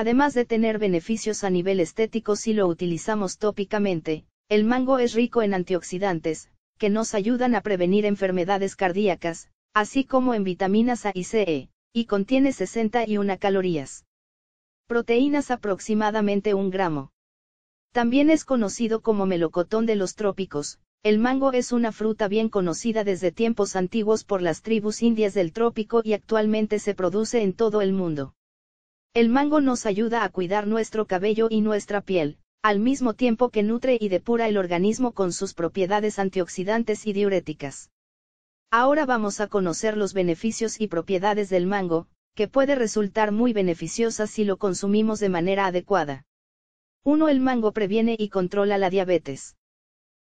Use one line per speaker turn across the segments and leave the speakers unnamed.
Además de tener beneficios a nivel estético si lo utilizamos tópicamente, el mango es rico en antioxidantes, que nos ayudan a prevenir enfermedades cardíacas, así como en vitaminas A y C, e, y contiene 61 calorías. Proteínas aproximadamente un gramo. También es conocido como melocotón de los trópicos, el mango es una fruta bien conocida desde tiempos antiguos por las tribus indias del trópico y actualmente se produce en todo el mundo. El mango nos ayuda a cuidar nuestro cabello y nuestra piel, al mismo tiempo que nutre y depura el organismo con sus propiedades antioxidantes y diuréticas. Ahora vamos a conocer los beneficios y propiedades del mango, que puede resultar muy beneficiosa si lo consumimos de manera adecuada. 1. El mango previene y controla la diabetes.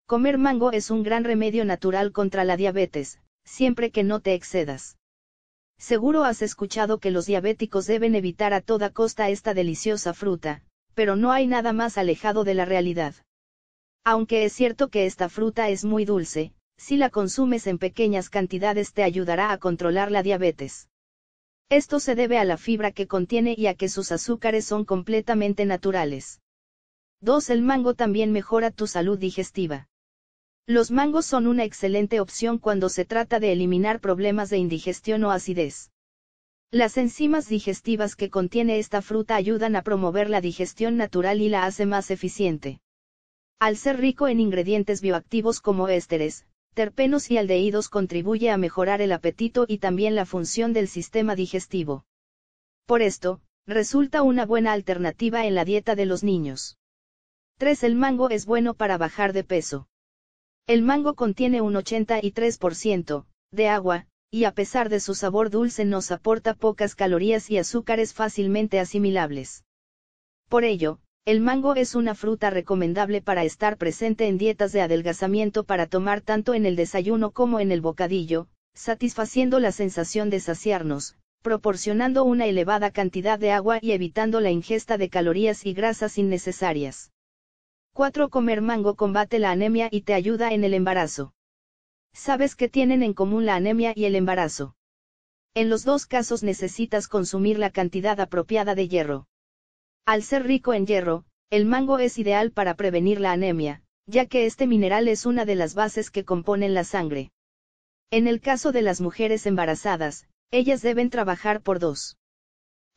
Comer mango es un gran remedio natural contra la diabetes, siempre que no te excedas. Seguro has escuchado que los diabéticos deben evitar a toda costa esta deliciosa fruta, pero no hay nada más alejado de la realidad. Aunque es cierto que esta fruta es muy dulce, si la consumes en pequeñas cantidades te ayudará a controlar la diabetes. Esto se debe a la fibra que contiene y a que sus azúcares son completamente naturales. 2. El mango también mejora tu salud digestiva. Los mangos son una excelente opción cuando se trata de eliminar problemas de indigestión o acidez. Las enzimas digestivas que contiene esta fruta ayudan a promover la digestión natural y la hace más eficiente. Al ser rico en ingredientes bioactivos como ésteres, terpenos y aldehídos contribuye a mejorar el apetito y también la función del sistema digestivo. Por esto, resulta una buena alternativa en la dieta de los niños. 3. El mango es bueno para bajar de peso. El mango contiene un 83% de agua, y a pesar de su sabor dulce nos aporta pocas calorías y azúcares fácilmente asimilables. Por ello, el mango es una fruta recomendable para estar presente en dietas de adelgazamiento para tomar tanto en el desayuno como en el bocadillo, satisfaciendo la sensación de saciarnos, proporcionando una elevada cantidad de agua y evitando la ingesta de calorías y grasas innecesarias. 4. Comer mango combate la anemia y te ayuda en el embarazo. ¿Sabes qué tienen en común la anemia y el embarazo? En los dos casos necesitas consumir la cantidad apropiada de hierro. Al ser rico en hierro, el mango es ideal para prevenir la anemia, ya que este mineral es una de las bases que componen la sangre. En el caso de las mujeres embarazadas, ellas deben trabajar por dos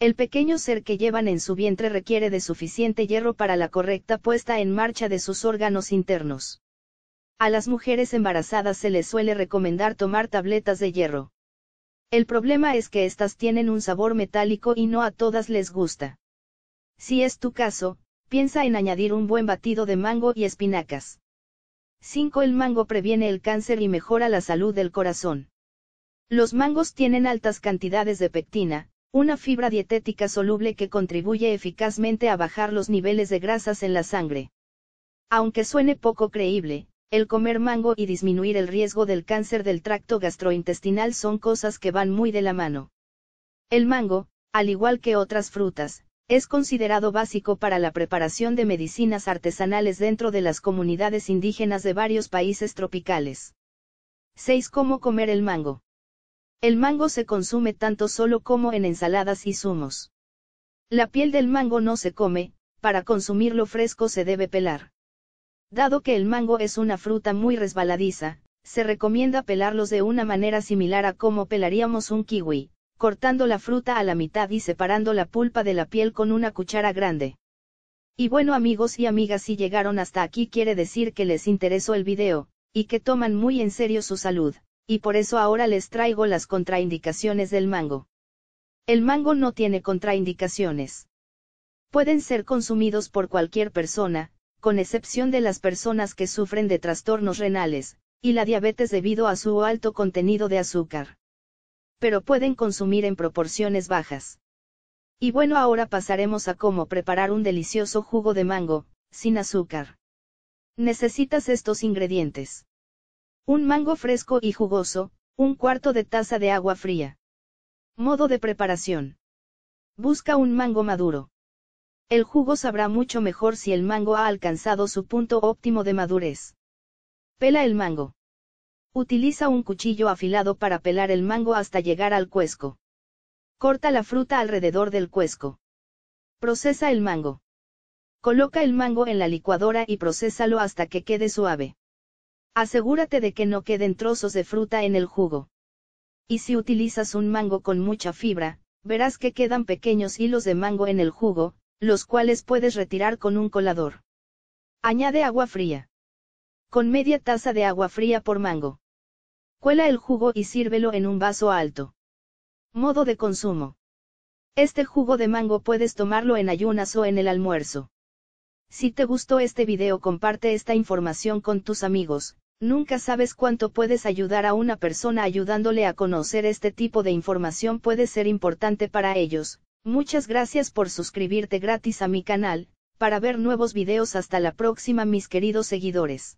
el pequeño ser que llevan en su vientre requiere de suficiente hierro para la correcta puesta en marcha de sus órganos internos. A las mujeres embarazadas se les suele recomendar tomar tabletas de hierro. El problema es que estas tienen un sabor metálico y no a todas les gusta. Si es tu caso, piensa en añadir un buen batido de mango y espinacas. 5. El mango previene el cáncer y mejora la salud del corazón. Los mangos tienen altas cantidades de pectina, una fibra dietética soluble que contribuye eficazmente a bajar los niveles de grasas en la sangre. Aunque suene poco creíble, el comer mango y disminuir el riesgo del cáncer del tracto gastrointestinal son cosas que van muy de la mano. El mango, al igual que otras frutas, es considerado básico para la preparación de medicinas artesanales dentro de las comunidades indígenas de varios países tropicales. 6. Cómo comer el mango. El mango se consume tanto solo como en ensaladas y zumos. La piel del mango no se come, para consumirlo fresco se debe pelar. Dado que el mango es una fruta muy resbaladiza, se recomienda pelarlos de una manera similar a como pelaríamos un kiwi, cortando la fruta a la mitad y separando la pulpa de la piel con una cuchara grande. Y bueno amigos y amigas si llegaron hasta aquí quiere decir que les interesó el video, y que toman muy en serio su salud y por eso ahora les traigo las contraindicaciones del mango. El mango no tiene contraindicaciones. Pueden ser consumidos por cualquier persona, con excepción de las personas que sufren de trastornos renales, y la diabetes debido a su alto contenido de azúcar. Pero pueden consumir en proporciones bajas. Y bueno, ahora pasaremos a cómo preparar un delicioso jugo de mango, sin azúcar. Necesitas estos ingredientes. Un mango fresco y jugoso, un cuarto de taza de agua fría. Modo de preparación. Busca un mango maduro. El jugo sabrá mucho mejor si el mango ha alcanzado su punto óptimo de madurez. Pela el mango. Utiliza un cuchillo afilado para pelar el mango hasta llegar al cuesco. Corta la fruta alrededor del cuesco. Procesa el mango. Coloca el mango en la licuadora y procésalo hasta que quede suave. Asegúrate de que no queden trozos de fruta en el jugo. Y si utilizas un mango con mucha fibra, verás que quedan pequeños hilos de mango en el jugo, los cuales puedes retirar con un colador. Añade agua fría. Con media taza de agua fría por mango. Cuela el jugo y sírvelo en un vaso alto. Modo de consumo. Este jugo de mango puedes tomarlo en ayunas o en el almuerzo. Si te gustó este video comparte esta información con tus amigos, nunca sabes cuánto puedes ayudar a una persona ayudándole a conocer este tipo de información puede ser importante para ellos. Muchas gracias por suscribirte gratis a mi canal, para ver nuevos videos hasta la próxima mis queridos seguidores.